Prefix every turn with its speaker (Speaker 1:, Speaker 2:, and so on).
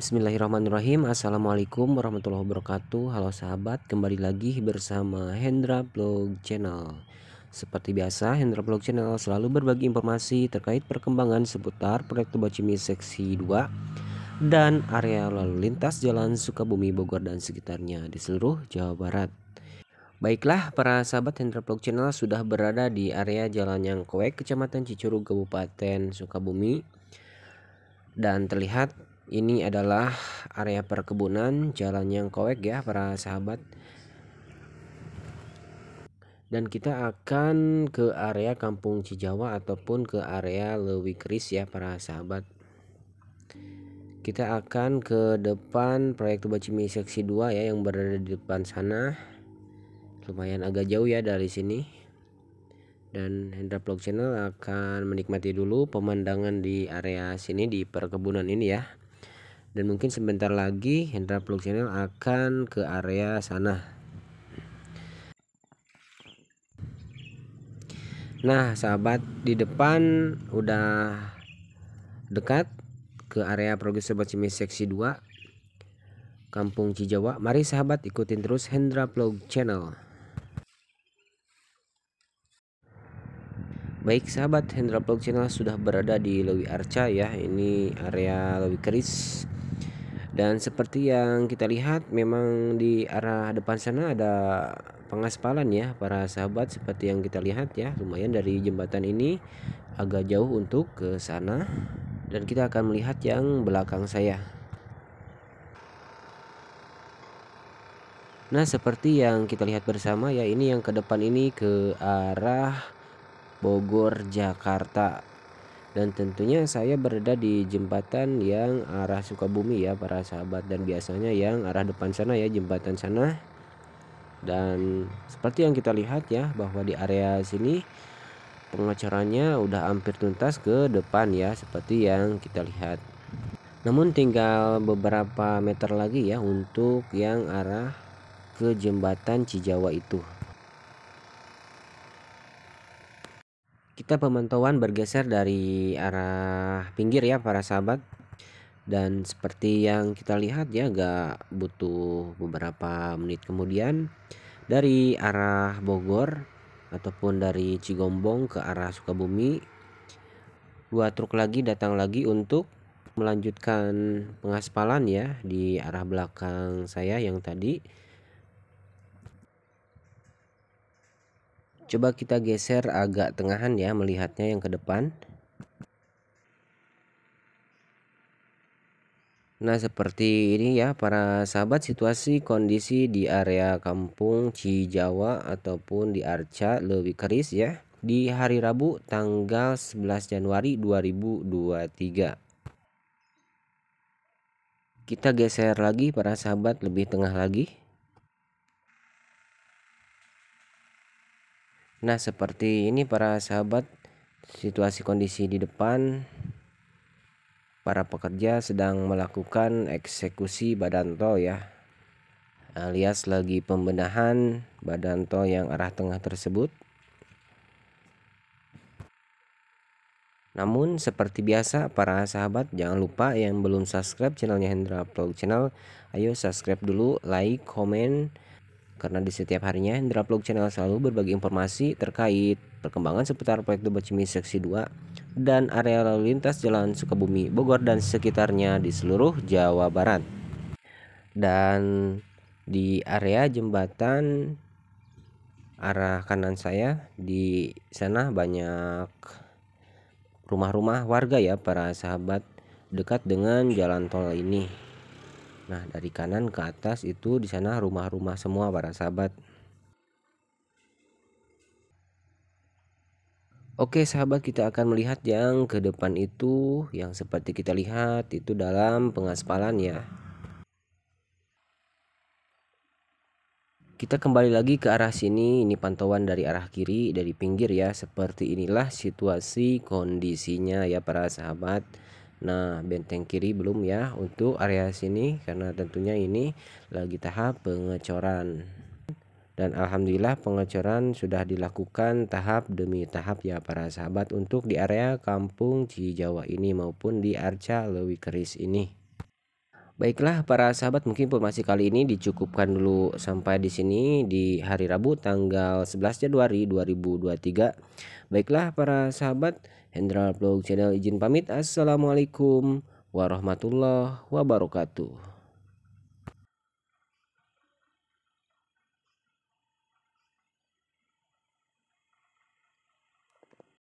Speaker 1: Bismillahirrahmanirrahim Assalamualaikum warahmatullahi wabarakatuh Halo sahabat kembali lagi bersama Hendra Blog Channel Seperti biasa Hendra Blog Channel selalu berbagi informasi terkait perkembangan seputar proyek Tuba Cimi Seksi 2 Dan area lalu lintas jalan Sukabumi Bogor dan sekitarnya di seluruh Jawa Barat Baiklah para sahabat Hendra Blog Channel sudah berada di area Jalan Yang Kecamatan Cicuru, Kabupaten Sukabumi dan terlihat ini adalah area perkebunan, jalan yang koek ya para sahabat. Dan kita akan ke area Kampung Cijawa ataupun ke area Lewi Kris ya para sahabat. Kita akan ke depan proyek Cimi seksi 2 ya yang berada di depan sana. Lumayan agak jauh ya dari sini. Dan Hendra Vlog Channel akan menikmati dulu pemandangan di area sini di perkebunan ini ya dan mungkin sebentar lagi Hendra Plug Channel akan ke area sana. Nah, sahabat, di depan udah dekat ke area progres Sobat Cimi Seksi 2 Kampung Cijawa. Mari sahabat ikutin terus Hendra Plug Channel. Baik sahabat Hendra Vlog Channel sudah berada di Lewi Arca ya Ini area Lewi Keris Dan seperti yang kita lihat memang di arah depan sana ada pengaspalan ya para sahabat Seperti yang kita lihat ya lumayan dari jembatan ini agak jauh untuk ke sana Dan kita akan melihat yang belakang saya Nah seperti yang kita lihat bersama ya ini yang ke depan ini ke arah Bogor, Jakarta. Dan tentunya saya berada di jembatan yang arah Sukabumi ya para sahabat dan biasanya yang arah depan sana ya jembatan sana. Dan seperti yang kita lihat ya bahwa di area sini pengocorannya udah hampir tuntas ke depan ya seperti yang kita lihat. Namun tinggal beberapa meter lagi ya untuk yang arah ke jembatan Cijawa itu. kita pemantauan bergeser dari arah pinggir ya para sahabat dan seperti yang kita lihat ya agak butuh beberapa menit kemudian dari arah Bogor ataupun dari Cigombong ke arah Sukabumi dua truk lagi datang lagi untuk melanjutkan pengaspalan ya di arah belakang saya yang tadi Coba kita geser agak tengahan ya melihatnya yang ke depan. Nah seperti ini ya para sahabat situasi kondisi di area kampung Cijawa ataupun di Arca lebih keris ya di hari Rabu tanggal 11 Januari 2023. Kita geser lagi para sahabat lebih tengah lagi. Nah, seperti ini para sahabat, situasi kondisi di depan para pekerja sedang melakukan eksekusi badan tol ya. Alias lagi pembenahan badan tol yang arah tengah tersebut. Namun seperti biasa para sahabat jangan lupa yang belum subscribe channelnya Hendra Vlog Channel Ayo subscribe dulu, like, komen, karena di setiap harinya Hendra Vlog Channel selalu berbagi informasi terkait perkembangan seputar proyek Tebet Cimi Seksi 2 dan area lalu lintas Jalan Sukabumi, Bogor dan sekitarnya di seluruh Jawa Barat. Dan di area jembatan arah kanan saya di sana banyak rumah-rumah warga ya para sahabat dekat dengan jalan tol ini Nah, dari kanan ke atas itu di sana rumah-rumah semua para sahabat. Oke sahabat kita akan melihat yang ke depan itu yang seperti kita lihat itu dalam pengaspalan ya Kita kembali lagi ke arah sini ini pantauan dari arah kiri dari pinggir ya Seperti inilah situasi kondisinya ya para sahabat Nah, benteng kiri belum ya untuk area sini karena tentunya ini lagi tahap pengecoran. Dan alhamdulillah pengecoran sudah dilakukan tahap demi tahap ya para sahabat untuk di area kampung Cijawa ini maupun di Arca Lewi Keris ini. Baiklah para sahabat mungkin informasi kali ini dicukupkan dulu sampai di sini di hari Rabu tanggal 11 Januari 2023. Baiklah para sahabat Hendra Vlog Channel izin pamit. Assalamualaikum warahmatullahi wabarakatuh.